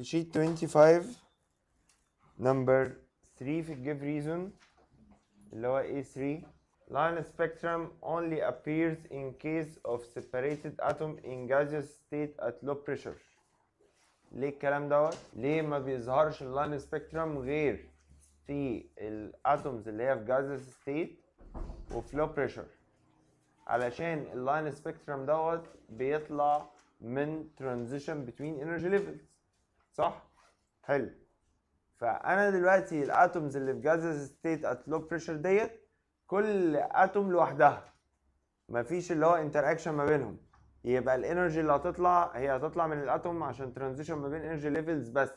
في شيت 25 نمبر 3 في الجيف ريزون اللي هو A3 line spectrum only appears in case of separated atom in gaseous state at low pressure ليه الكلام دوت ليه ما بيظهرش اللاين سبيكترم غير في الاتومز اللي هي في gaseous state وفي low pressure علشان اللاين سبيكترم دوت بيطلع من transition between energy levels صح؟ حلو فانا دلوقتي الاتومز اللي في جازز ستيت ات لو بريشر ديت كل اتوم لوحدها مفيش اللي هو انتر اكشن ما بينهم يبقى الانرجي اللي هتطلع هي هتطلع من الاتوم عشان ترانزيشن ما بين انرجي ليفلز بس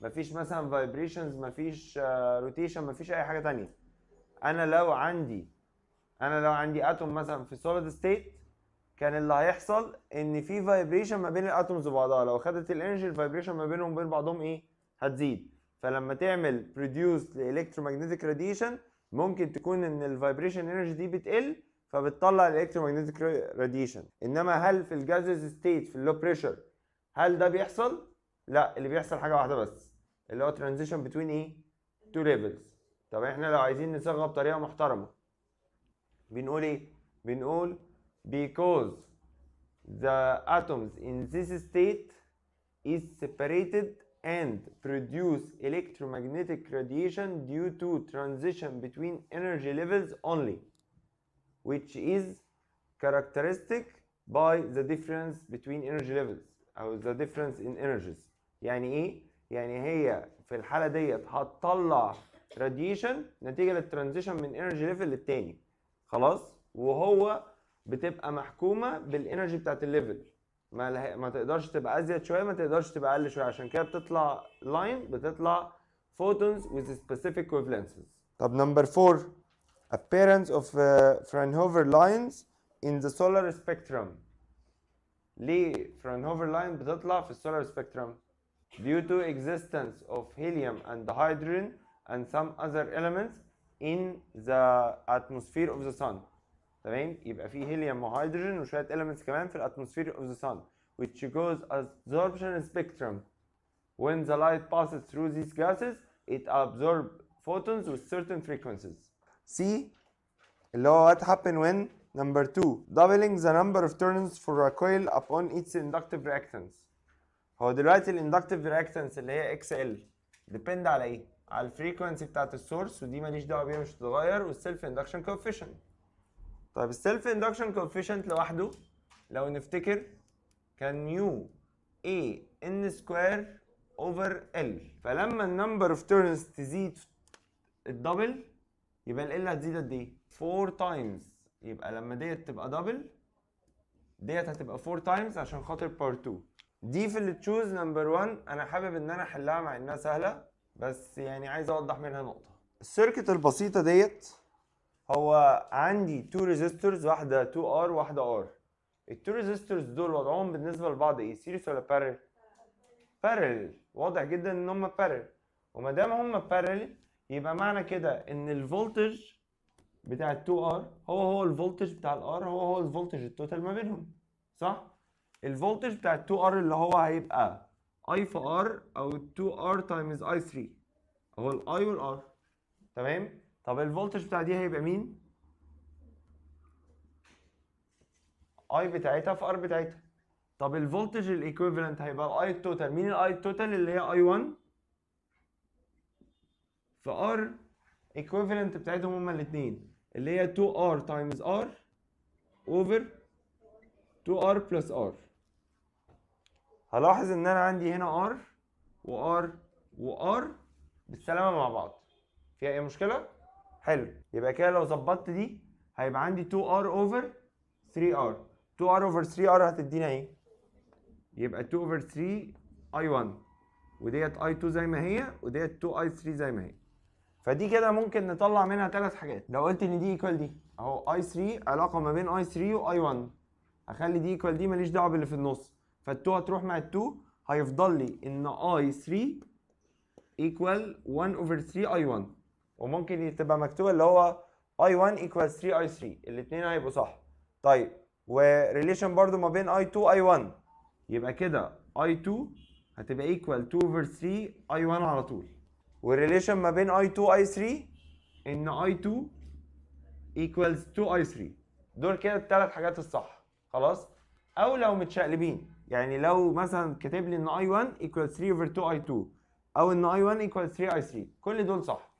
مفيش مثلا فايبريشنز مفيش روتيشن آه، مفيش اي حاجه تانية انا لو عندي انا لو عندي اتوم مثلا في سوليد ستيت كان اللي هيحصل ان في فايبريشن ما بين الاتومز وبعضها لو خدت الانرجي الفايبريشن ما بينهم وبين بعضهم ايه هتزيد فلما تعمل بروديوس لالكترومagnetic راديشن ممكن تكون ان الفايبريشن انرجي دي بتقل فبتطلع الالكترومagnetic راديشن انما هل في الجازز ستيت في اللو بريشر هل ده بيحصل لا اللي بيحصل حاجه واحده بس اللي هو ترانزيشن بتوين ايه تو ليفلز طب احنا لو عايزين نصيغها بطريقه محترمه بنقول ايه بنقول because the atoms in this state is separated and produce electromagnetic radiation due to transition between energy levels only which is characteristic by the difference between energy levels or the difference in energies يعني ايه يعني هي في الحالة ديت هتطلع radiation نتيجة للترانزيشن من energy level للتاني خلاص وهو بتبقى محكومه بالانرجي بتاعت الليفل ما له... ما تقدرش تبقى ازيد شويه ما تقدرش تبقى اقل شويه عشان كده بتطلع لاين بتطلع photons with specific wavelengths طب نمبر 4 appearance of uh, Fraunhofer lines in the solar spectrum ليه Fraunhofer line بتطلع في السولار spectrum due to existence of helium and hydrogen and some other elements in the atmosphere of the sun تمام يبقى في هيليوم وهيدروجين وشويه elements كمان في الاتموسفير of the sun which goes absorption spectrum when the light passes through these gases it absorbs photons with certain frequencies see اللي هو what happen when number 2 doubling the number of turns for a coil upon its inductive reactance هو دلوقتي الاندكتيف رياكتنس اللي هي اكس ال ديبند على ايه على الفريكونسي بتاعت السورس ودي ماليش دعوه بيها مش هتتغير self اندكشن كوفيشنت طيب السيلف اندكشن كوفيشنت لوحده لو نفتكر كان ميو اي ان سكوير اوفر ال فلما النمبر اوف تيرنز تزيد الدبل يبقى ال ال هتزيد قد ايه 4 تايمز يبقى لما ديت تبقى دبل ديت هتبقى 4 تايمز عشان خاطر بارت 2 دي في اللي تشوز نمبر 1 انا حابب ان انا احلها مع انها سهله بس يعني عايز اوضح منها نقطه السيركت البسيطه ديت هو عندي تو ريزيستورز واحده 2 ار واحده ار التو ريزيستورز دول وضعهم بالنسبه لبعض ايه سيريس ولا بارل بارل واضح جدا ان هم بارل وما دام هم بارل يبقى معنى كده ان الفولتج بتاع ال 2 ار هو هو الفولتج بتاع الار هو هو الفولتج التوتال ما بينهم صح الفولتج بتاع ال 2 ار اللي هو هيبقى اي في ار او 2 ار تايمز اي 3 هو الاي والار تمام طب الفولتج بتاع دي هيبقى مين؟ اي بتاعتها في ار بتاعتها طب الفولتج الايكويفالنت هيبقى الاي التوتال مين الاي التوتال اللي هي اي 1 في ار ايكويفالنت بتاعتهم هما الاثنين اللي هي 2 ار تايمز ار اوفر 2 ار بلس ار هلاحظ ان انا عندي هنا ار و وار بالسلامه مع بعض فيها اي مشكله حلو يبقى كده لو ظبطت دي هيبقى عندي 2r over 3r 2r over 3r هتدينا ايه يبقى 2 over 3 i1 وديت i2 زي ما هي وديت 2 i3 زي ما هي فدي كده ممكن نطلع منها ثلاث حاجات لو قلت ان دي ايكوال دي اهو i3 علاقه ما بين i3 و i1 اخلي دي ايكوال دي ماليش دعوه باللي في النص فال2 هتروح مع ال2 هيفضل لي ان i3 ايكوال 1 over 3 i1 وممكن تبقى مكتوبه اللي هو i1 equals 3 i3 الاثنين هيبقوا صح طيب وريليشن برضو ما بين i2 i1 يبقى كده i2 هتبقى equal 2 over 3 i1 على طول والريليشن ما بين i2 i3 ان i2 equals 2 i3 دول كده الثلاث حاجات الصح خلاص او لو متشقلبين يعني لو مثلا كاتب لي ان i1 equals 3 over 2 i2 او ان i1 equals 3 i3 كل دول صح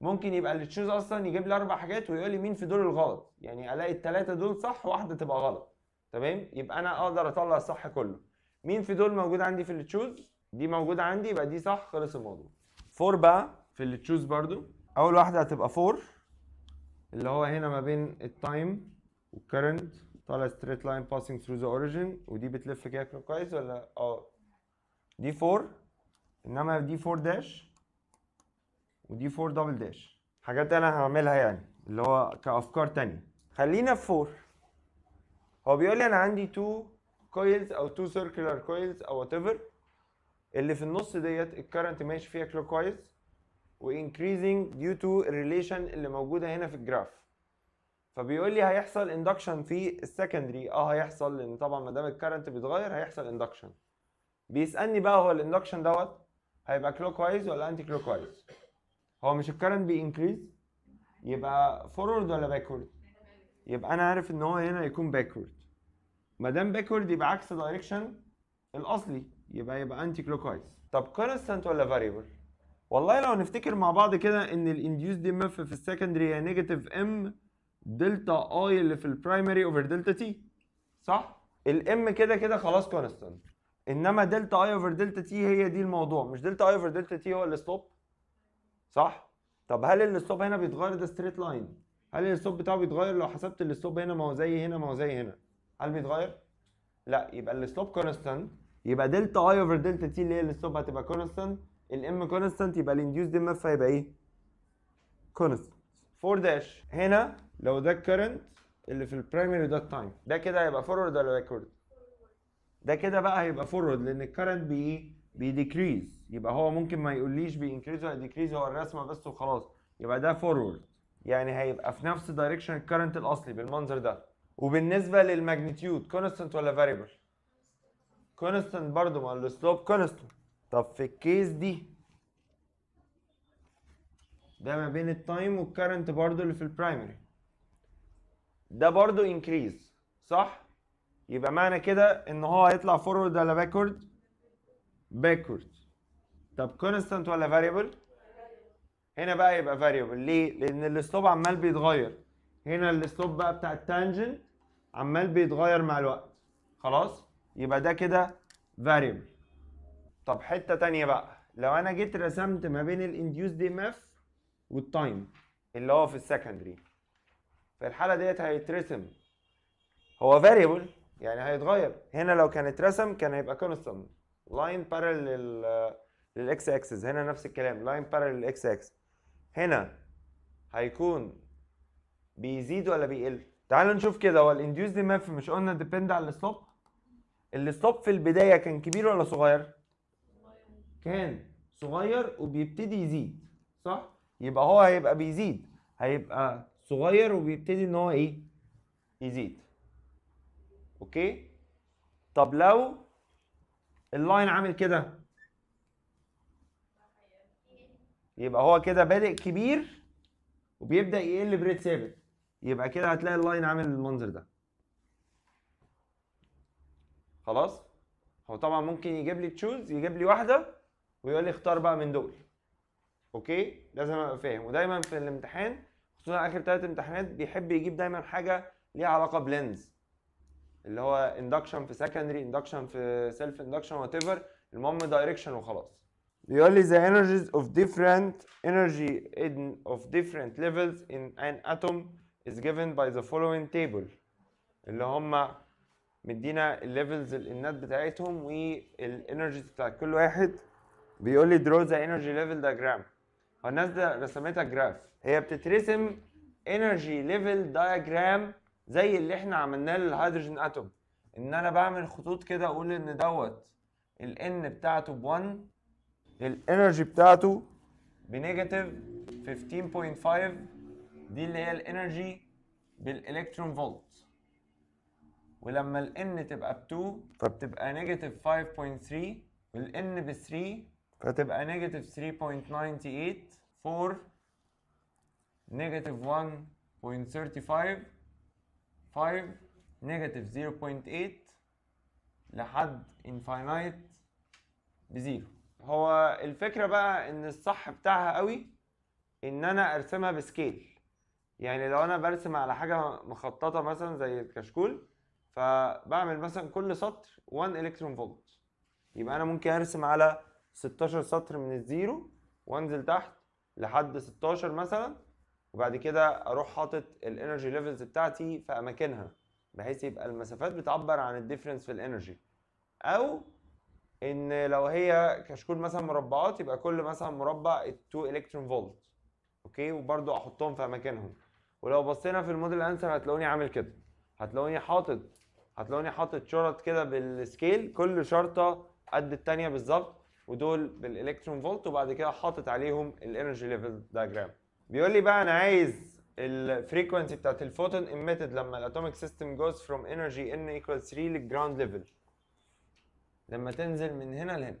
ممكن يبقى اللي تشوز اصلا يجيب لي اربع حاجات ويقول لي مين في دول الغلط يعني الاقي الثلاثه دول صح واحده تبقى غلط تمام يبقى انا اقدر اطلع الصح كله مين في دول موجود عندي في اللي تشوز دي موجوده عندي يبقى دي صح خلص الموضوع فور بقى في اللي تشوز برضو اول واحده هتبقى فور اللي هو هنا ما بين التايم والكرنت طالع ستريت لاين باسنج ثرو ذا اوريجين ودي بتلف كده كويس ولا اه دي فور انما دي فور داش ودي 4 دبل داش حاجات انا هعملها يعني اللي هو كافكار تانية خلينا في 4 هو بيقول لي انا عندي 2 كويلز او 2 سيركلر كويلز او وات ايفر اللي في النص ديت الكرنت ماشي فيها كلوك وايز وانكريزنج ديو تو الريليشن اللي موجوده هنا في الجراف فبيقول لي هيحصل اندكشن في السكندري اه هيحصل لان طبعا ما دام الكرنت بيتغير هيحصل اندكشن بيسالني بقى هو الاندكشن دوت هيبقى كلوك وايز ولا انتي كلوك وايز هو مش الكرنت بينكريز يبقى فورورد ولا باكورد يبقى انا عارف ان هو هنا يكون باكورد ما دام باكورد يبقى عكس دايركشن الاصلي يبقى يبقى انتي كلوك وايز طب كونستانت ولا فاريبل والله لو نفتكر مع بعض كده ان الانديوس دي مف في السكندري هي نيجاتيف ام دلتا اي اللي في البرايمري اوفر دلتا تي صح الام كده كده خلاص كونستانت انما دلتا اي اوفر دلتا تي هي دي الموضوع مش دلتا اي اوفر دلتا تي هو السلوب صح طب هل الاستوب هنا بيتغير ده ستريت لاين هل الاستوب بتاعه بيتغير لو حسبت الاستوب هنا ما هو زي هنا ما هو زي هنا هل بيتغير لا يبقى الاستوب كونستانت يبقى دلتا اي اوفر دلتا تي اللي هي الاستوب هتبقى كونستانت الام كونستانت يبقى الانديوس دي اف هيبقى ايه كونستانت 4 داش هنا لو ده الكرنت اللي في البرايمري ده التايم ده كده هيبقى فورورد ولا باكورد ده كده بقى هيبقى فورورد لان الكرنت بايه بيديكريز يبقى هو ممكن ما يقوليش بينكريز ولا ديكريز هو الرسمه بس وخلاص يبقى ده فورورد يعني هيبقى في نفس دايركشن الكرنت الاصلي بالمنظر ده وبالنسبه للماجنتيود كونستنت ولا فاريبل كونستنت برضو ما السلوب كونستنت طب في الكيس دي ده ما بين التايم والكرنت برضو اللي في البرايمري ده برضو انكريز صح يبقى معنى كده ان هو هيطلع فورورد ولا باكورد باكورد طب كونستانت ولا فاريبل هنا بقى يبقى فاريبل ليه لان الاسلوب عمال بيتغير هنا الاسلوب بقى بتاع التانجنت عمال بيتغير مع الوقت خلاص يبقى ده كده فاريبل طب حته تانية بقى لو انا جيت رسمت ما بين الانديوس دي اف والتايم اللي هو في السكندري في الحاله ديت هيترسم هو فاريبل يعني هيتغير هنا لو كانت رسم كان هيبقى كونستانت لاين بارل للاكس اكسس هنا نفس الكلام لاين بارل للاكس اكس هنا هيكون بيزيد ولا بيقل تعالوا نشوف كده هو دي ماف مش قلنا ديبند على الستوب الستوب في البدايه كان كبير ولا صغير كان صغير وبيبتدي يزيد صح يبقى هو هيبقى بيزيد هيبقى صغير وبيبتدي ان هو ايه يزيد اوكي طب لو اللاين عامل كده يبقى هو كده بادئ كبير وبيبدا يقل بريت ثابت يبقى كده هتلاقي اللاين عامل المنظر ده خلاص هو طبعا ممكن يجيب لي تشوز يجيب لي واحده ويقول لي اختار بقى من دول اوكي لازم ابقى فاهم ودايما في الامتحان خصوصا اخر ثلاث امتحانات بيحب يجيب دايما حاجه ليها علاقه بلينز اللي هو اندكشن في سكندري اندكشن في سيلف اندكشن وات ايفر المهم دايركشن وخلاص بيقول لي the energies of different energy in of different levels in an atom is given by the following table اللي هم مدينا الليفلز الانات بتاعتهم والانرجيز بتاعت كل واحد بيقول لي draw the energy level diagram هو الناس ده رسمتها جراف هي بتترسم energy level diagram زي اللي احنا عملناه للهيدروجين اتوم ان انا بعمل خطوط كده اقول ان دوت الان بتاعته ب1 الانرجي بتاعته بنيجاتيف 15.5 دي اللي هي الانرجي بالالكترون فولت ولما الان تبقى ب2 فبتبقى نيجاتيف 5.3 والان ب3 فتبقى نيجاتيف 3.98 4 نيجاتيف 1.35 5 نيجاتيف 0.8 لحد انفاينايت بزيرو هو الفكرة بقى ان الصح بتاعها قوي ان انا ارسمها بسكيل يعني لو انا برسم على حاجة مخططة مثلا زي الكشكول فبعمل مثلا كل سطر 1 الكترون فولت يبقى انا ممكن ارسم على 16 سطر من الزيرو وانزل تحت لحد 16 مثلا وبعد كده اروح حاطط الانرجي ليفلز بتاعتي في اماكنها بحيث يبقى المسافات بتعبر عن الديفرنس في الانرجي او ان لو هي كشكول مثلا مربعات يبقى كل مثلا مربع 2 الكترون فولت اوكي وبرده احطهم في اماكنهم ولو بصينا في الموديل انسر هتلاقوني عامل كده هتلاقوني حاطط هتلاقوني حاطط شرط كده بالسكيل كل شرطه قد الثانيه بالظبط ودول بالالكترون فولت وبعد كده حاطط عليهم الانرجي ليفل دايجرام بيقول لي بقى انا عايز الفريكوانسي بتاعت الفوتون emitted لما الاتوميك سيستم جوز from energy n ايكوال 3 للجراوند ليفل لما تنزل من هنا لهنا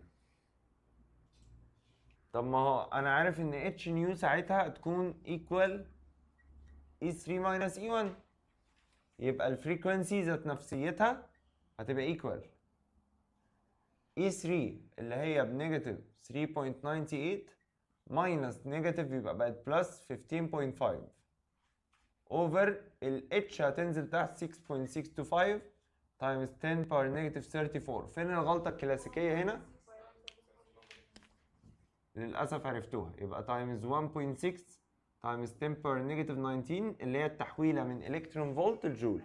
طب ما هو انا عارف ان اتش نيو ساعتها تكون ايكوال اي 3 ماينس اي 1 يبقى الفريكوانسي ذات نفسيتها هتبقى ايكوال اي 3 اللي هي بنيجاتيف 3.98 ماينس نيجاتيف يبقى بقت بلس 15.5 اوفر الاتش هتنزل تحت 6.625 تايمز 10 بار نيجاتيف 34 فين الغلطه الكلاسيكيه هنا للاسف عرفتوها يبقى تايمز 1.6 تايمز 10 بار نيجاتيف 19 اللي هي التحويله من الكترون فولت لجول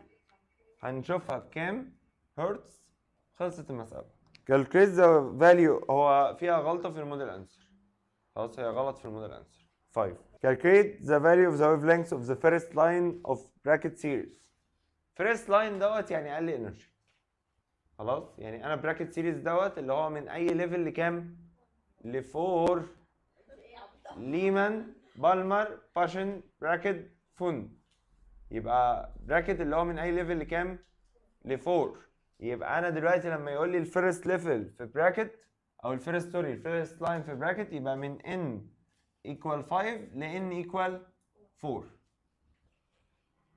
هنشوفها بكام هرتز خلصت المساله calculate the value هو فيها غلطه في الموديل انسر خلاص هي غلط في المودل انسر 5 calculate the value of the wavelengths of the first line of bracket series first line دوت يعني اقل انرجي خلاص يعني انا bracket series دوت اللي هو من اي ليفل لكام ل 4 ليمان بالمر باشن براكت فون يبقى براكت اللي هو من اي ليفل لكام ل 4 يبقى انا دلوقتي لما يقول لي الفيرست ليفل في براكت او الفيرست سوري الفيرست لاين في براكت يبقى من n equal 5 ل n equal 4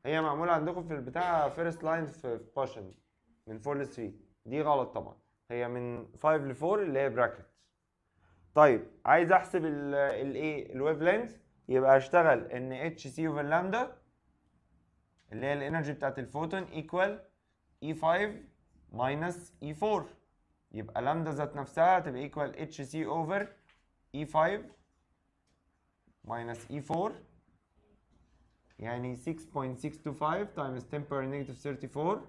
هي معموله عندكم في البتاع فيرست لاين في باشن من 4 ل 3 دي غلط طبعا هي من 5 ل 4 اللي هي براكت طيب عايز احسب الايه الويف لينث يبقى اشتغل ان اتش سي اوفر لامدا اللي هي الانرجي بتاعت الفوتون ايكوال اي 5 ماينس اي 4 يبقى لامدا ذات نفسها هتبقى ايكوال اتش سي اوفر اي 5 ماينس اي 4 يعني 6.625 تايمز 10 باور نيجاتيف 34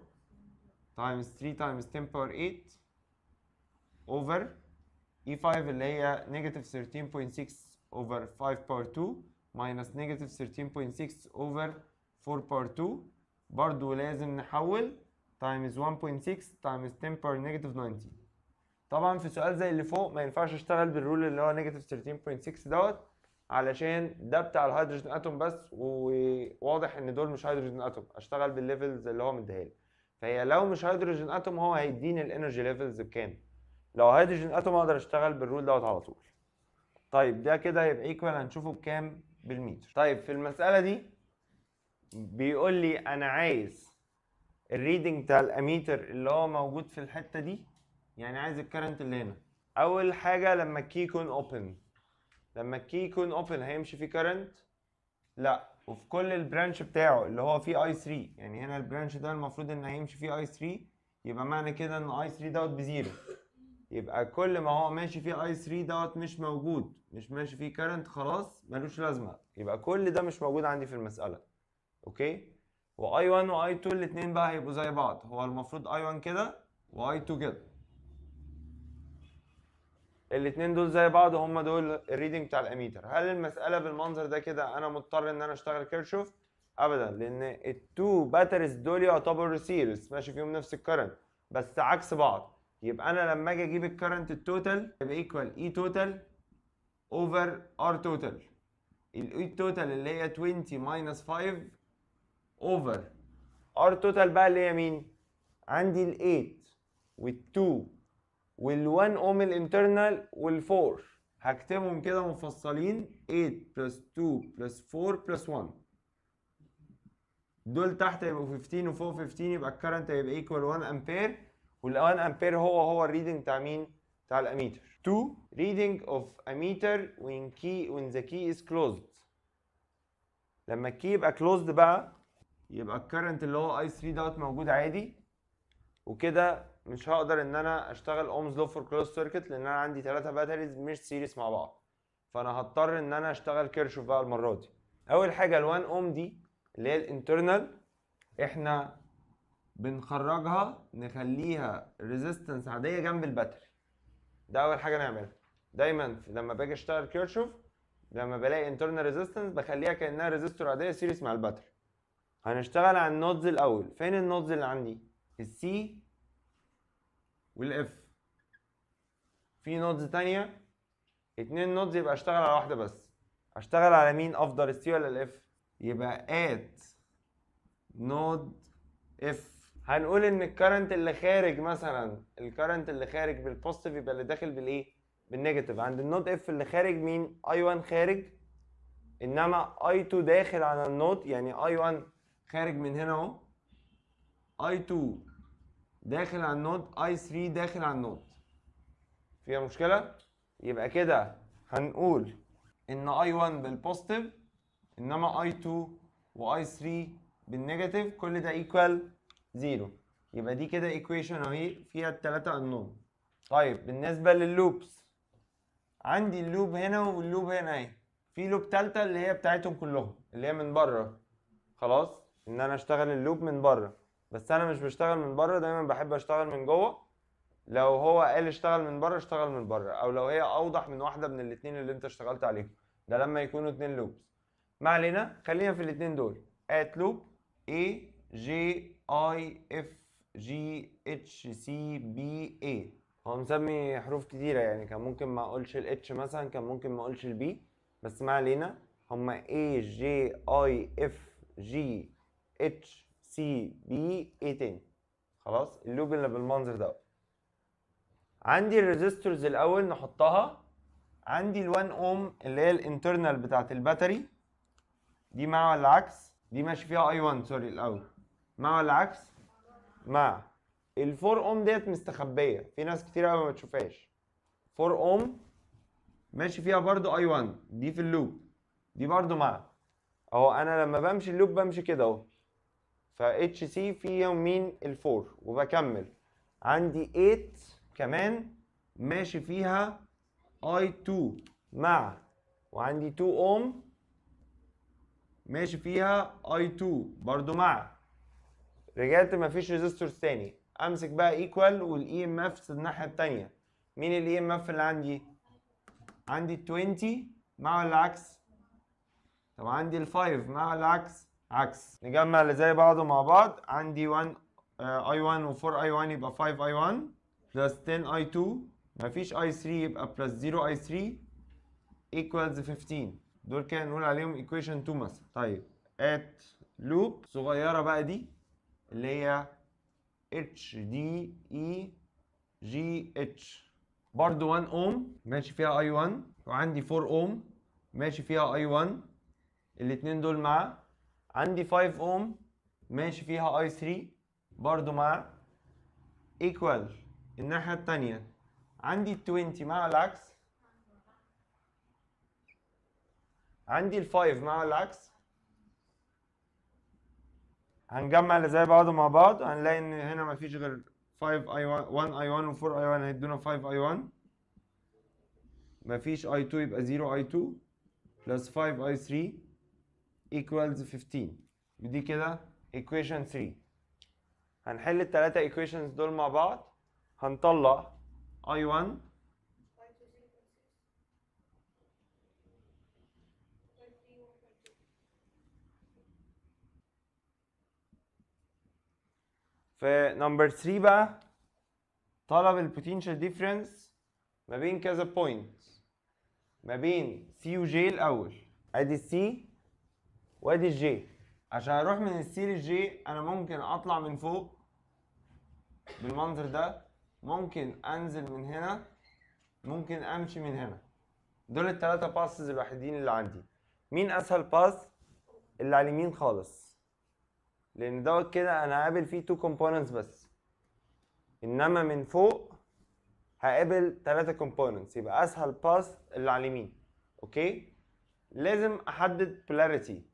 تايمز 3 تايمز 10 باور 8 اوفر اي 5 اللي هي نيجاتيف 13.6 اوفر 5 باور 2 ماينس نيجاتيف 13.6 اوفر 4 باور 2 برضو لازم نحول تايمز 1.6 تايمز 10 باور نيجاتيف 90 طبعا في سؤال زي اللي فوق ما ينفعش اشتغل بالرول اللي هو نيجاتيف 13.6 دوت علشان ده بتاع الهيدروجين اتوم بس وواضح ان دول مش هيدروجين اتوم اشتغل بالليفلز اللي هو مديها لي فهي لو مش هيدروجين اتوم هو هيديني الانرجي ليفلز بكام لو هيدروجين اتوم اقدر اشتغل بالرول دوت على طول طيب ده كده هيبقى ايكوال هنشوفه بكام بالمتر طيب في المساله دي بيقول لي انا عايز الريدنج بتاع الاميتر اللي هو موجود في الحته دي يعني عايز الكرنت اللي هنا اول حاجه لما الكي يكون اوبن لما الكي يكون اوبن هيمشي فيه كرنت لا وفي كل البرانش بتاعه اللي هو فيه اي 3 يعني هنا البرانش ده المفروض ان هيمشي فيه اي 3 يبقى معنى كده ان اي 3 دوت بزيرو يبقى كل ما هو ماشي فيه اي 3 دوت مش موجود مش ماشي فيه كرنت خلاص ملوش لازمه يبقى كل ده مش موجود عندي في المساله اوكي واي 1 واي 2 الاثنين بقى هيبقوا زي بعض هو المفروض اي 1 كده واي 2 كده الاثنين دول زي بعض هم دول الريدنج بتاع الاميتر هل المساله بالمنظر ده كده انا مضطر ان انا اشتغل كيرشوف ابدا لان التو باتريز دول يعتبروا سيريز ماشي فيهم نفس الكرنت بس عكس بعض يبقى انا لما اجي اجيب الكرنت التوتال يبقى ايكوال اي توتال اوفر ار توتال الاي توتال اللي هي 20 ماينس 5 اوفر ار توتال بقى اللي هي مين عندي ال8 وال2 وال1 اوم الانترنال وال4 هكتبهم كده مفصلين 8 بلس 2 بلس 4 بلس 1 دول تحت يبقوا 15 وفوق 15 يبقى الكرنت هيبقى ايكوال 1 امبير وال1 امبير هو هو الريدنج بتاع مين؟ بتاع الاميتر 2 reading of اميتر when كي وين the key is closed لما الكي يبقى closed بقى يبقى الكرنت اللي هو I3 دوت موجود عادي وكده مش هقدر ان انا اشتغل اومز لو فور كلوز سيركت لان انا عندي ثلاثه باتريز مش سيريس مع بعض فانا هضطر ان انا اشتغل كيرشوف بقى المره دي اول حاجه ال1 اوم دي اللي هي الانترنال احنا بنخرجها نخليها ريزيستنس عاديه جنب الباتري ده اول حاجه نعملها دايما لما باجي اشتغل كيرشوف لما بلاقي انترنال ريزيستنس بخليها كانها ريزيستور عاديه سيريس مع الباتري هنشتغل على النودز الاول فين النودز اللي عندي السي والاف في نودز تانية اتنين نودز يبقى اشتغل على واحدة بس اشتغل على مين افضل السي ولا الاف يبقى ات نود اف هنقول ان الكرنت اللي خارج مثلا الكرنت اللي خارج بالبوزيتيف يبقى اللي داخل بالايه بالنيجاتيف عند النود اف اللي خارج مين اي 1 خارج انما اي 2 داخل على النود يعني اي 1 خارج من هنا اهو اي 2 داخل على النود اي 3 داخل على النود فيها مشكله يبقى كده هنقول ان اي 1 بالبوزيتيف انما اي 2 واي 3 بالنيجاتيف كل ده ايكوال زيرو يبقى دي كده ايكويشن اهي فيها الثلاثه انون طيب بالنسبه لللوبس عندي اللوب هنا واللوب هنا اهي في لوب ثالثه اللي هي بتاعتهم كلهم اللي هي من بره خلاص ان انا اشتغل اللوب من بره بس انا مش بشتغل من بره دايما بحب اشتغل من جوه لو هو قال اشتغل من بره اشتغل من بره او لو هي اوضح من واحده من الاثنين اللي انت اشتغلت عليهم ده لما يكونوا اثنين لوبس ما علينا خلينا في الاثنين دول ات لوب اي جي اي اف جي اتش سي بي اي هو مسمي حروف كتيره يعني كان ممكن ما اقولش الاتش مثلا كان ممكن ما اقولش البي بس ما علينا هما اي جي اي اف جي اتش سي بي اي 10 خلاص اللوب اللي بالمنظر ده عندي الريزيستورز الاول نحطها عندي ال1 اوم اللي هي الانترنال بتاعت الباتري دي مع ولا عكس دي ماشي فيها اي 1 سوري الاول مع ولا عكس مع ال4 اوم ديت مستخبيه في ناس كتير قوي ما تشوفهاش 4 اوم ماشي فيها برضو اي 1 دي في اللوب دي برضو مع اهو انا لما بمشي اللوب بمشي كده اهو ف اتش سي فيهم مين 4 وبكمل عندي 8 كمان ماشي فيها اي 2 مع وعندي 2 اوم ماشي فيها اي 2 برضو مع رجعت مفيش ريزيستور تاني امسك بقى ايكوال والاي ام اف الناحيه التانيه مين الاي ام e اف اللي عندي عندي 20 مع العكس طب عندي ال 5 مع العكس عكس نجمع اللي زي بعضه مع بعض عندي 1 اي 1 و 4 اي 1 يبقى 5 اي 1 بلس 10 اي 2 مفيش اي 3 يبقى بلس 0 اي 3 equals 15 دول كده نقول عليهم ايكويشن 2 مثلا طيب ات لوب صغيره بقى دي اللي هي اتش دي اي جي اتش برضه 1 اوم ماشي فيها اي 1 وعندي 4 اوم ماشي فيها اي 1 الاتنين دول مع عندي 5 اوم ماشي فيها اي 3 برضو مع ايكوال الناحية التانية عندي 20 مع العكس عندي ال 5 مع العكس هنجمع اللي زي بعضه مع بعض هنلاقي ان هنا مفيش غير 5 اي 1 اي 1 و 4 اي 1 هيدونا 5 اي 1 مفيش اي 2 يبقى 0 اي 2 بلس 5 اي 3 equals 15 ودي كده equation 3 هنحل التلاتة equations دول مع بعض هنطلع I1 في نمبر 3 بقى طلب البوتنشال ديفرنس ما بين كذا بوينت ما بين سي وجي الاول ادي السي وادي الجي عشان اروح من السي للجي انا ممكن اطلع من فوق بالمنظر ده ممكن انزل من هنا ممكن امشي من هنا دول التلاتة باسز الوحيدين اللي عندي مين اسهل باس اللي على اليمين خالص لان دوت كده انا هقابل فيه تو كومبوننتس بس انما من فوق هقابل تلاتة كومبوننتس يبقى اسهل باس اللي على اليمين اوكي لازم احدد polarity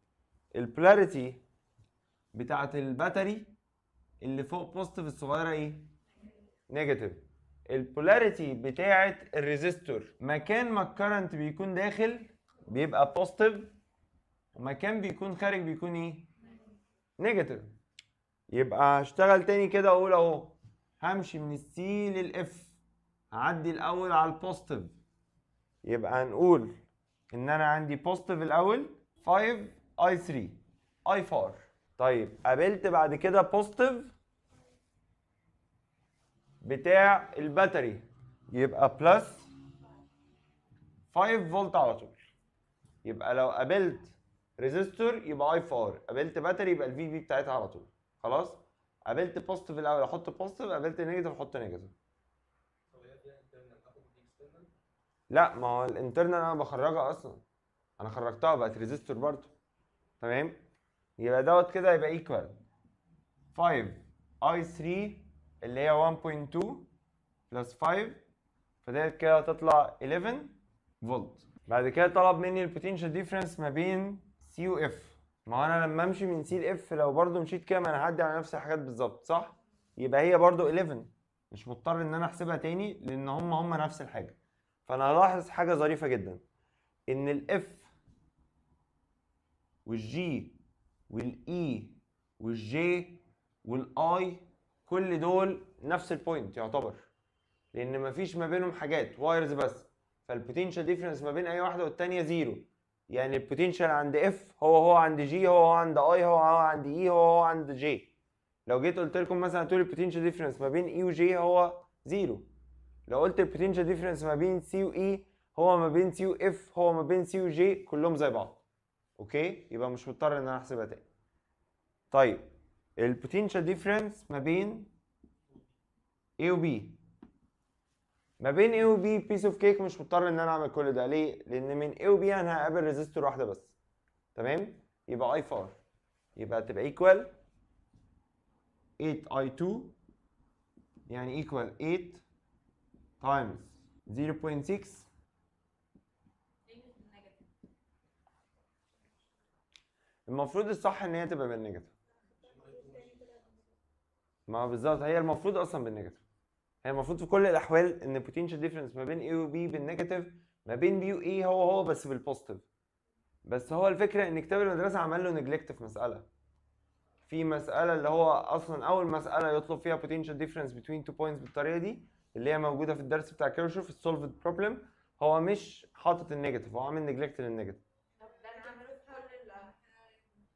البولاريتي بتاعه الباتري اللي فوق بوزيتيف الصغيره ايه نيجاتيف البولاريتي بتاعه الريزيستور مكان ما الكرنت بيكون داخل بيبقى بوزيتيف ومكان بيكون خارج بيكون ايه نيجاتيف يبقى اشتغل تاني كده اقول اهو همشي من السي للاف هعدي الاول على البوزيتيف يبقى هنقول ان انا عندي بوزيتيف الاول 5 اي 3 اي 4 طيب قابلت بعد كده بوزيتيف بتاع الباتري يبقى بلس 5 فولت على طول يبقى لو قابلت ريزيستور يبقى اي 4 قابلت باتري يبقى الفي بي بتاعتها على طول خلاص قابلت بوزيتيف الاول احط بوزيتيف قابلت نيجاتيف احط نيجاتيف لا ما هو الانترنال انا بخرجها اصلا انا خرجتها بقت ريزيستور برضه تمام يبقى دوت كده يبقى ايكوال 5 i 3 اللي هي 1.2 بلس 5 فديت كده هتطلع 11 فولت بعد كده طلب مني البوتنشال ديفرنس ما بين و f ما انا لما امشي من c ل f لو برضو مشيت كده ما انا هعدي على نفس الحاجات بالظبط صح يبقى هي برضو 11 مش مضطر ان انا احسبها تاني لان هم هم نفس الحاجه فانا هلاحظ حاجه ظريفه جدا ان الاف والجي والاي والجي والاي كل دول نفس البوينت يعتبر لان مفيش ما بينهم حاجات وايرز بس فالبوتنشال ديفرنس ما بين اي واحده والتانيه زيرو يعني البوتنشال عند اف هو هو عند جي هو هو عند اي هو هو عند اي e، هو هو عند جي لو جيت قلت لكم مثلا هتقول البوتنشال ديفرنس ما بين اي e وجي هو زيرو لو قلت البوتنشال ديفرنس ما بين سي واي e هو ما بين سي واف هو ما بين سي وجي كلهم زي بعض اوكي يبقى مش مضطر ان انا احسبها تاني طيب البوتنشال ديفرنس ما بين A و B ما بين A و B بيس اوف كيك مش مضطر ان انا اعمل كل ده ليه؟ لان من A و B انا هقابل ريزيستور واحده بس تمام؟ يبقى I فار يبقى تبقى equal 8I2 يعني equal 8 times 0.6 المفروض الصح ان هي تبقى بالنيجاتيف ما بالظبط هي المفروض اصلا بالنيجاتيف هي المفروض في كل الاحوال ان البوتنشال ديفرنس ما بين اي وبي بالنيجاتيف ما بين بي واي e هو هو بس بالبوزيتيف بس هو الفكره ان كتاب المدرسه عمل له نجلكت في مساله في مساله اللي هو اصلا اول مساله يطلب فيها potential difference between two points بالطريقه دي اللي هي موجوده في الدرس بتاع كيرشوف السولفد بروبلم هو مش حاطط النيجاتيف هو عامل نجلكت للنيجاتيف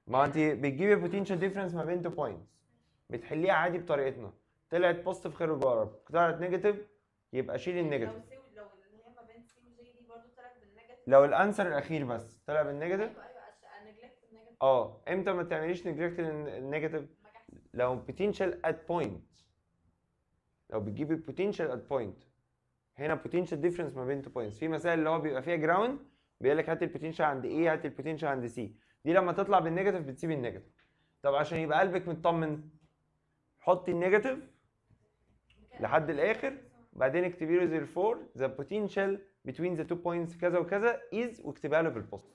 ما انت بتجيبي بوتنشال ديفرنس ما بين تو بوينتس بتحليها عادي بطريقتنا طلعت بوزيتيف خير وجرب طلعت نيجاتيف يبقى شيل النيجاتيف لو الانسر الاخير بس طلع بالنيجاتيف أيوة، أيوة، اه امتى ما تعمليش نيجلكت النيجاتيف لو بوتنشال ات بوينت لو بتجيبي بوتنشال ات بوينت هنا بوتنشال ديفرنس ما بين تو بوينتس في مسائل اللي هو بيبقى فيها جراوند بيقول لك هات البوتنشال عند ايه هات البوتنشال عند سي دي لما تطلع بالنيجاتيف بتسيب النيجاتيف طب عشان يبقى قلبك مطمن حطي النيجاتيف لحد الاخر بعدين اكتبي له زي الفور ذا بوتنشال بتوين ذا تو بوينتس كذا وكذا از واكتبها له بالبوست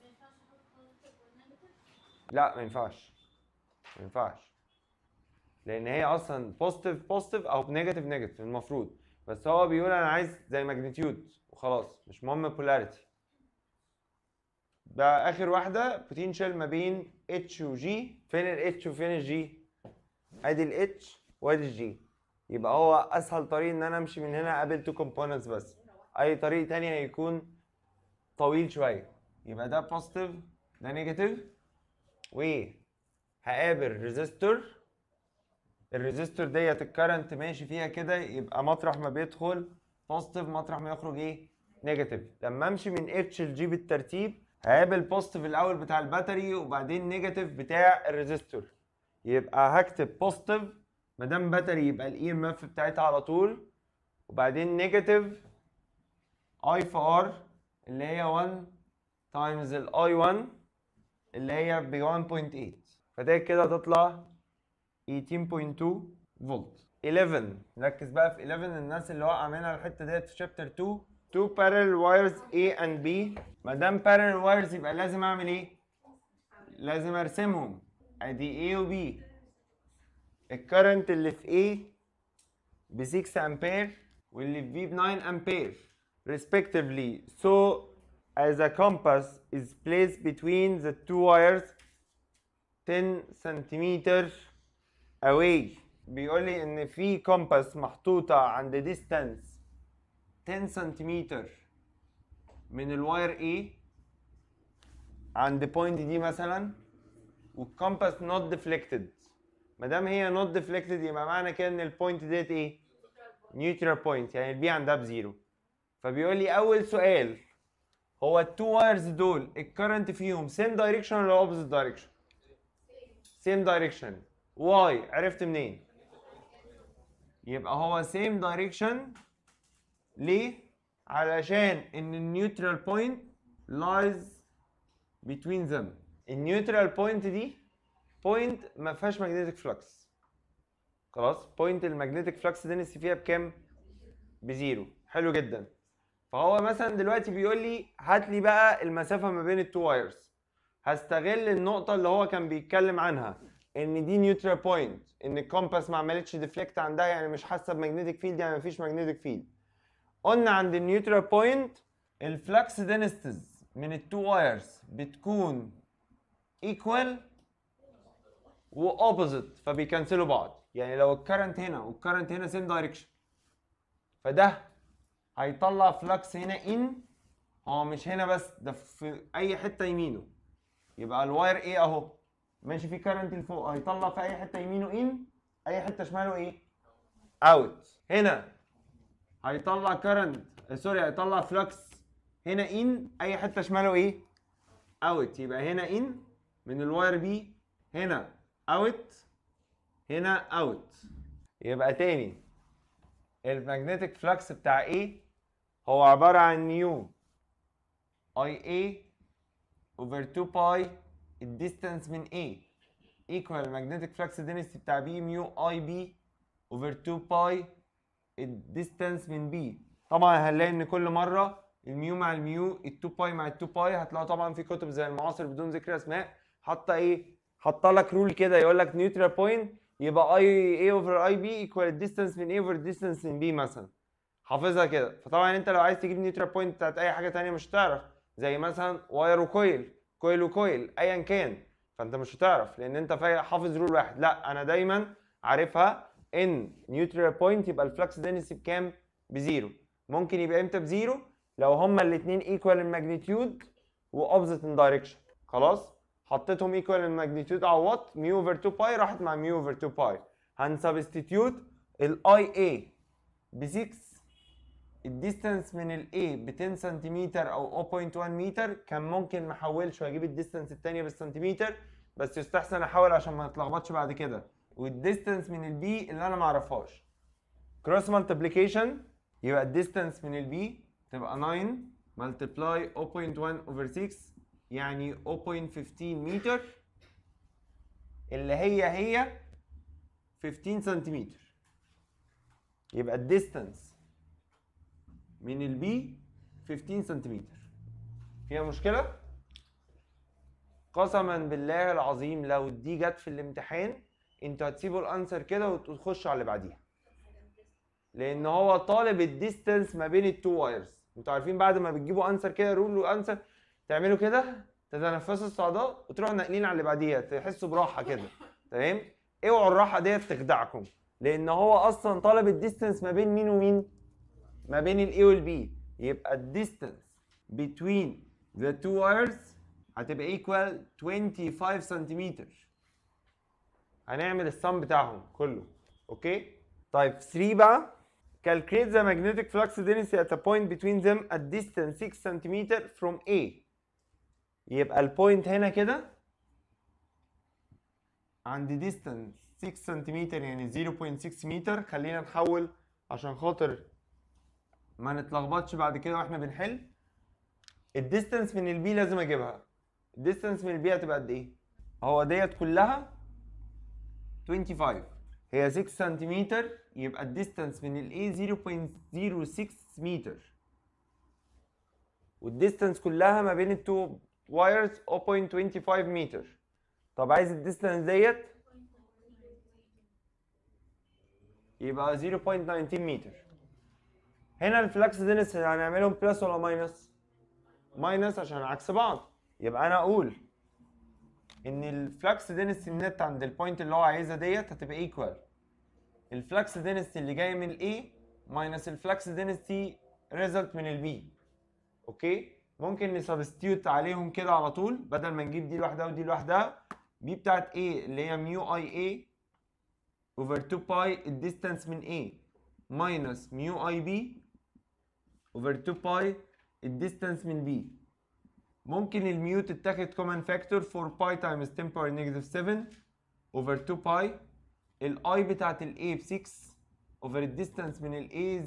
لا ما ينفعش ما ينفعش لان هي اصلا بوزيتيف بوزيتيف او نيجاتيف نيجاتيف المفروض بس هو بيقول انا عايز زي ماجنتيود وخلاص مش مهم بولاريتي ده اخر واحده بوتنشال ما بين اتش وجي فين الاتش وفين الجي ادي الاتش وادي الجي يبقى هو اسهل طريق ان انا امشي من هنا قابل تو كومبوننتس بس اي طريق تاني هيكون طويل شويه يبقى ده بوزيتيف ده نيجاتيف و هقابل ريزيستور الريزيستور ديت الكرنت ماشي فيها كده يبقى مطرح ما بيدخل بوزيتيف مطرح ما يخرج ايه نيجاتيف لما امشي من اتش لجي بالترتيب هقابل بوزيتيف الاول بتاع الباتري وبعدين نيجاتيف بتاع الريزيستور يبقى هكتب بوزيتيف ما دام باتري يبقى الاي ام e اف بتاعتها على طول وبعدين نيجاتيف اي في ار اللي هي 1 تايمز الاي 1 اللي هي ب 1.8 فده كده هتطلع 18.2 فولت 11 نركز بقى في 11 الناس اللي واقعه منها الحته ديت في شابتر 2 two parallel wires A and B ما دام parallel wires يبقى لازم اعمل ايه؟ لازم ارسمهم ادي A و B الكرنت اللي في A ب 6 امبير واللي في B ب 9 امبير respectively so as a compass is placed between the two wires 10 centimeters away بيقول لي ان في compass and عند distance 10 سنتيمتر من الواير A عند بوينت دي مثلا والكمباس نوت ديفليكتد ما دام هي نوت ديفليكتد يبقى معنى كده ان البوينت ديت ايه؟ نيوترال بوينت يعني البي عندها بزيرو فبيقول لي اول سؤال هو التو وايرز دول الكرنت فيهم سيم دايركشن ولا اوبزيت دايركشن؟ سيم دايركشن واي عرفت منين؟ يبقى هو سيم دايركشن ليه؟ علشان ان النيوترال بوينت لايز بتوين ذم النيوترال بوينت دي بوينت ما فيهاش ماجنتيك فلكس خلاص بوينت الماجنتيك فلكس دنسي فيها بكام؟ بزيرو حلو جدا فهو مثلا دلوقتي بيقول لي هات لي بقى المسافه ما بين التو وايرز هستغل النقطه اللي هو كان بيتكلم عنها ان دي نيوترال بوينت ان الكومباس ما عملتش ديفليكت عندها يعني مش حاسه بماجنتيك فيلد يعني مفيش ماجنتيك فيلد قلنا عند النيوترال بوينت الفلكس دينستز من التو وايرز بتكون ايكوال واوبوزيت فبيكنسلوا بعض يعني لو الكرنت هنا والكرنت هنا سيم دايركشن فده هيطلع فلكس هنا ان هو مش هنا بس ده في اي حته يمينه يبقى الواير ايه اهو ماشي في كرنت لفوق هيطلع في اي حته يمينه ان اي حته شماله ايه اوت هنا هيطلع كرنت سوري آه، هيطلع فلكس هنا ان اي حته شماله ايه اوت يبقى هنا ان من الواير بي هنا اوت هنا اوت يبقى تاني الماجنتيك فلكس بتاع A هو عبارة عن نيو اي اي over 2 باي الديستانس من A equal magnetic flux density بتاع B ميو اي بي over 2 باي الديستانس من بي طبعا هنلاقي ان كل مره الميو مع الميو ال2 باي مع ال2 باي هتلاقوا طبعا في كتب زي المعاصر بدون ذكر اسماء حاطه ايه حاطه لك رول كده يقول لك نيوترال بوينت يبقى اي اي اوفر اي بي ايكوال الديستانس من اي اوفر الديستانس من بي مثلا حافظها كده فطبعا انت لو عايز تجيب نيوترال بوينت بتاعت اي حاجه ثانيه مش هتعرف زي مثلا واير وكويل كويل وكويل ايا كان فانت مش هتعرف لان انت حافظ رول واحد لا انا دايما عارفها ان نيوترال بوينت يبقى الفلكس دنسيتي بكام؟ بزيرو ممكن يبقى امتى بزيرو؟ لو هما الاثنين ايكوال الماجنتيود واوبزيت ان دايركشن خلاص؟ حطيتهم ايكوال الماجنتيود عوضت ميو اوفر 2 باي راحت مع ميو اوفر 2 باي هنسبستيتيوت الاي اي ب 6 الديستانس من الاي ب 10 سنتيمتر او 0.1 متر كان ممكن ما احولش واجيب الديستانس الثانيه بالسنتيمتر بس يستحسن احول عشان ما نتلخبطش بعد كده والديستانس من البي اللي انا ما اعرفهاش كروس مالتيبليكيشن يبقى الديستانس من البي تبقى 9 ملتبلاي 0.1 اوفر 6 يعني 0.15 متر اللي هي هي 15 سنتيمتر يبقى الديستانس من البي 15 سنتيمتر فيها مشكله قسما بالله العظيم لو دي جت في الامتحان انتوا هتسيبوا الانسر كده وتخشوا على اللي بعديها لان هو طالب الديستنس ما بين التو وايرز انتوا عارفين بعد ما بتجيبوا انسر كده رول انسر تعملوا كده تتنفسوا الصعداء وتروحوا ناقلين على اللي بعديها تحسوا براحه كده تمام اوعوا الراحه ديت تخدعكم لان هو اصلا طالب الديستنس ما بين مين ومين ما بين الاي والبي يبقى الديستنس between the two wires هتبقى equal 25 سنتيمتر هنعمل السم بتاعهم كله اوكي طيب 3 بقى calculate the magnetic flux density at a point between them at distance 6 cm from A يبقى البوينت هنا كده عند distance 6 cm يعني 0.6 متر خلينا نحول عشان خاطر ما نتلخبطش بعد كده واحنا بنحل الديستنس من البي لازم اجيبها الديستنس من البي هتبقى قد ايه هو ديت كلها 25 هي 6 سنتيمتر يبقى الديستانس من A 0.06 متر والديستانس كلها ما بين التو وايرز 0.25 متر طب عايز الديستانس ديت يبقى 0.19 متر هنا الفلكس دينس هنعملهم بلس ولا ماينس ماينس عشان عكس بعض يبقى انا اقول ان الفلكس دينستي النت عند البوينت اللي هو عايزها ديت هتبقى ايكوال الفلكس دينستي اللي جاي من الاي ماينس الفلكس دينستي ريزلت من البي اوكي ممكن نسبستيوت عليهم كده على طول بدل ما نجيب دي لوحدها ودي لوحدها بي بتاعت A اللي هي ميو اي اي اوفر 2 باي الديستانس من A ماينس ميو اي بي اوفر 2 باي الديستانس من B ممكن الميوت اتاخد كومن فاكتور 4 باي تايمز 10 باور نيجاتيف 7 اوفر 2 باي الاي بتاعت الاي ب 6 اوفر الديستانس من الاي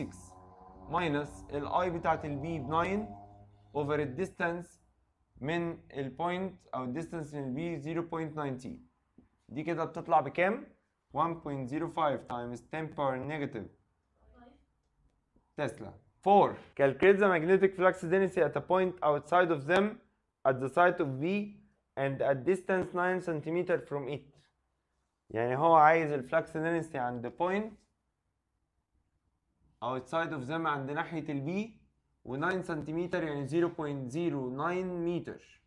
0.06 ماينس الاي بتاعت البي ب 9 اوفر الديستانس من البوينت او الديستانس من البي 0.19 دي كده بتطلع بكام؟ 1.05 تايمز 10 power negative تسلا 4. Calculate the magnetic flux density at a point outside of them at the site of B and at distance 9 cm from it. يعني هو عايز الفلكس density عند point outside of them عند ناحية ال B و 9 cm يعني 0.09 متر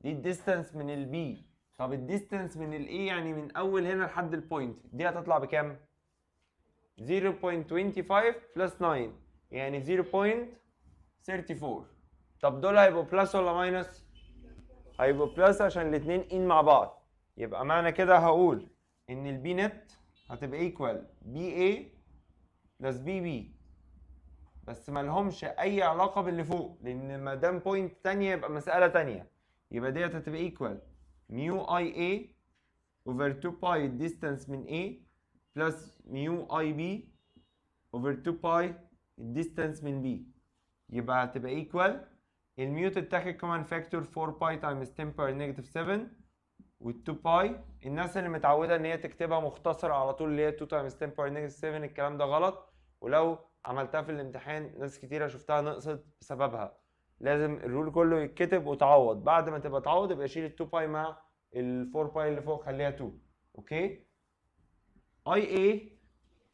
دي الديستانس من ال B طب الديستانس من ال A يعني من أول هنا لحد ال point دي هتطلع بكام؟ 0.25 بلس 9 يعني 0.34 طب دول هيبقوا بلس ولا ماينس؟ هيبقوا بلس عشان الاتنين ان مع بعض يبقى معنى كده هقول ان البي نت هتبقى ايكوال بي اي بلس بي بي بس مالهمش اي علاقه باللي فوق لان ما دام بوينت تانية يبقى مساله تانية يبقى ديت هتبقى ايكوال ميو اي اي اوفر 2 باي الديستانس من A بلس ميو اي بي اوفر 2 باي الديستانس من بي يبقى هتبقى ايكوال الميوت تتاخد كومن فاكتور 4 باي تايمز 10 باور نيجاتيف 7 وال2 باي الناس اللي متعوده ان هي تكتبها مختصره على طول اللي هي 2 تايمز 10 باور نيجاتيف 7 الكلام ده غلط ولو عملتها في الامتحان ناس كتيره شفتها نقصت بسببها لازم الرول كله يتكتب وتعوض بعد ما تبقى تعوض يبقى شيل ال2 باي مع ال4 باي اللي فوق خليها 2 اوكي اي اي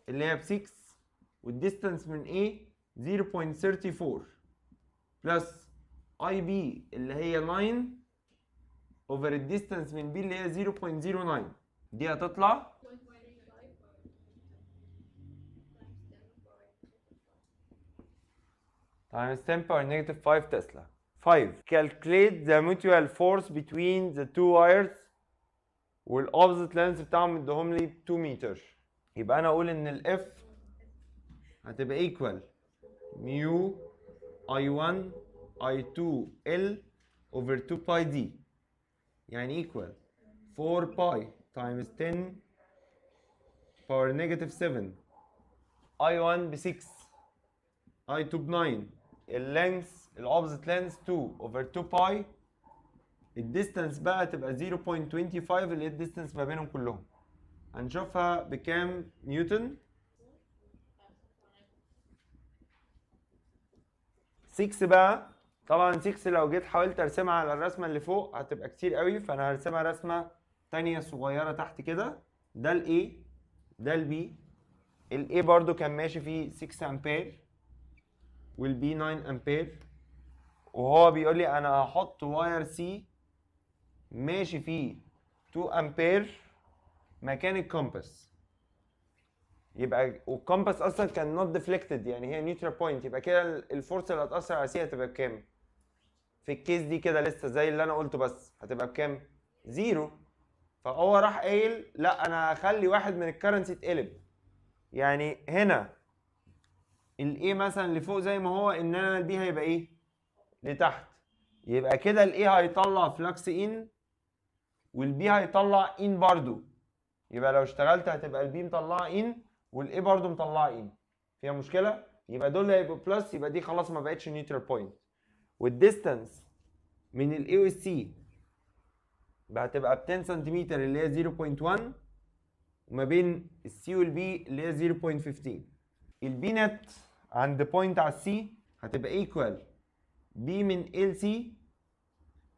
اللي هي ب 6 والديستانس من A 0.34 بلس اي بي اللي هي 9 اوفر الديستانس من بي اللي هي 0.09 دي هتطلع times 10 power negative 5 تسلا 5 calculate the mutual force between the two wires والopposite length بتاعهم مديهم لي 2 متر يبقى انا اقول ان الاف هتبقى ايكوال ميو اي 1 اي 2 ال اوفر 2 باي دي يعني ايكوال 4 باي تايمز 10 باور نيجاتيف 7 اي 1 ب 6 اي 2 ب 9 اللينث الاوبزيت لينث 2 اوفر 2 باي الديستانس بقى تبقى 0.25 اللي هي الديستانس ما بينهم كلهم هنشوفها بكام نيوتن 6 بقى طبعا 6 لو جيت حاولت ارسمها على الرسمه اللي فوق هتبقى كتير قوي فانا هرسمها رسمه ثانيه صغيره تحت كده ده الاي ده البي الاي برده كان ماشي فيه 6 امبير والبي 9 امبير وهو بيقول لي انا هحط واير سي ماشي فيه 2 امبير مكان الكومباس يبقى والكومباس اصلا كان نوت ديفليكتد يعني هي نيوترال بوينت يبقى كده الفورس اللي هتاثر على سي هتبقى بكام؟ في الكيس دي كده لسه زي اللي انا قلته بس هتبقى بكام؟ زيرو فهو راح قايل لا انا هخلي واحد من الكرنسي يتقلب يعني هنا الاي مثلا اللي فوق زي ما هو ان انا البي هيبقى ايه؟ لتحت يبقى كده الاي هيطلع فلكس ان والبي هيطلع ان برضو يبقى لو اشتغلت هتبقى البي مطلعه ان والاي برضو مطلعه اي فيها مشكله يبقى دول هيبقوا بلس يبقى دي خلاص ما بقتش نيوترال بوينت والديستانس من الاي والسي بقى تبقى ب 10 سنتيمتر اللي هي 0.1 وما بين السي والبي اللي هي 0.15 البي نت عند بوينت على السي هتبقى ايكوال بي من ال سي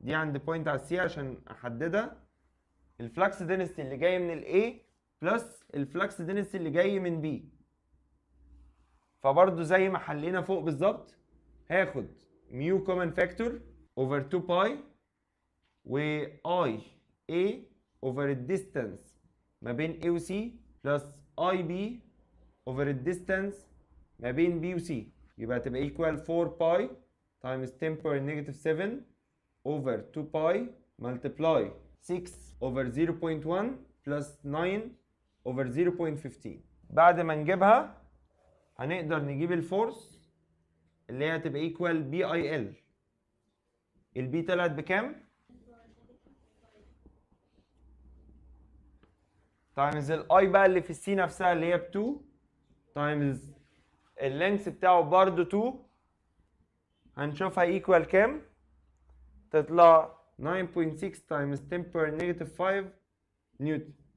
دي عند بوينت على السي عشان احددها الفلكس دينستي اللي جاي من الاي بلس الفلكس دنسيتي اللي جاي من بي فبرضه زي ما حلينا فوق بالظبط هاخد ميو كومن فاكتور اوفر 2 باي و اي اي اوفر الديستانس ما بين اي وسي بلس اي بي اوفر الديستانس ما بين بي وسي يبقى تبقى ايكوال 4 باي تايمز 10 باور نيجاتيف 7 اوفر 2 باي ملتبلاي 6 اوفر 0.1 بلس 9 over 0.15 بعد ما نجيبها هنقدر نجيب الفورس اللي هي هتبقى ايكوال بي اي ال البي طلعت بكام؟ تايمز الاي بقى اللي في السي نفسها اللي هي ب 2 تايمز اللينكس بتاعه برضه 2 هنشوفها ايكوال كام تطلع 9.6 تايمز 10 بير نيجاتيف 5 نيوتن